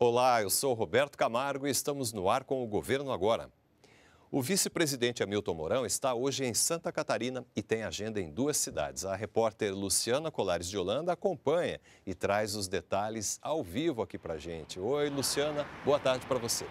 Olá, eu sou Roberto Camargo e estamos no ar com o Governo Agora. O vice-presidente Hamilton Mourão está hoje em Santa Catarina e tem agenda em duas cidades. A repórter Luciana Colares de Holanda acompanha e traz os detalhes ao vivo aqui para gente. Oi, Luciana, boa tarde para você.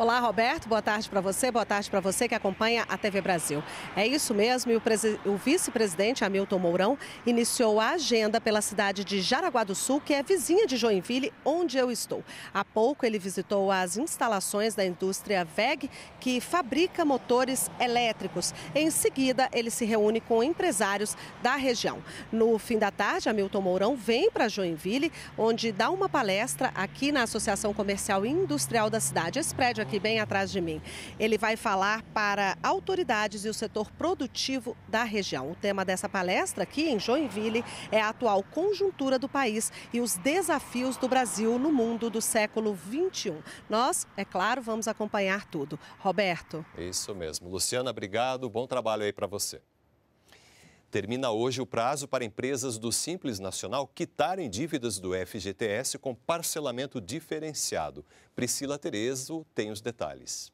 Olá, Roberto. Boa tarde para você. Boa tarde para você que acompanha a TV Brasil. É isso mesmo. E o, o vice-presidente Hamilton Mourão iniciou a agenda pela cidade de Jaraguá do Sul, que é vizinha de Joinville, onde eu estou. Há pouco ele visitou as instalações da indústria VEG, que fabrica motores elétricos. Em seguida, ele se reúne com empresários da região. No fim da tarde, Hamilton Mourão vem para Joinville, onde dá uma palestra aqui na Associação Comercial e Industrial da cidade. Esse prédio aqui aqui bem atrás de mim. Ele vai falar para autoridades e o setor produtivo da região. O tema dessa palestra aqui em Joinville é a atual conjuntura do país e os desafios do Brasil no mundo do século XXI. Nós, é claro, vamos acompanhar tudo. Roberto. Isso mesmo. Luciana, obrigado. Bom trabalho aí para você. Termina hoje o prazo para empresas do Simples Nacional quitarem dívidas do FGTS com parcelamento diferenciado. Priscila Terezo tem os detalhes.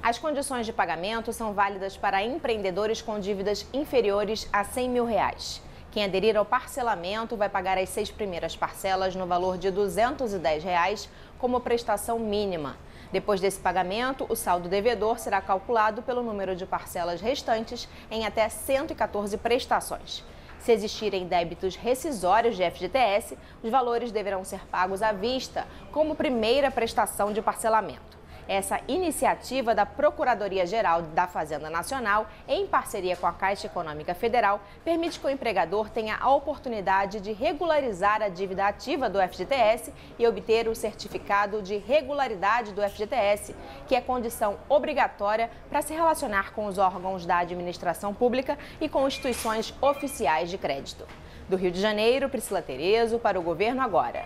As condições de pagamento são válidas para empreendedores com dívidas inferiores a 100 mil reais. Quem aderir ao parcelamento vai pagar as seis primeiras parcelas no valor de R$ 210, reais, como prestação mínima. Depois desse pagamento, o saldo devedor será calculado pelo número de parcelas restantes em até 114 prestações. Se existirem débitos rescisórios de FGTS, os valores deverão ser pagos à vista, como primeira prestação de parcelamento. Essa iniciativa da Procuradoria-Geral da Fazenda Nacional, em parceria com a Caixa Econômica Federal, permite que o empregador tenha a oportunidade de regularizar a dívida ativa do FGTS e obter o certificado de regularidade do FGTS, que é condição obrigatória para se relacionar com os órgãos da administração pública e com instituições oficiais de crédito. Do Rio de Janeiro, Priscila Terezo, para o Governo Agora.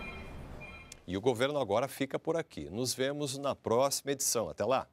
E o governo agora fica por aqui. Nos vemos na próxima edição. Até lá!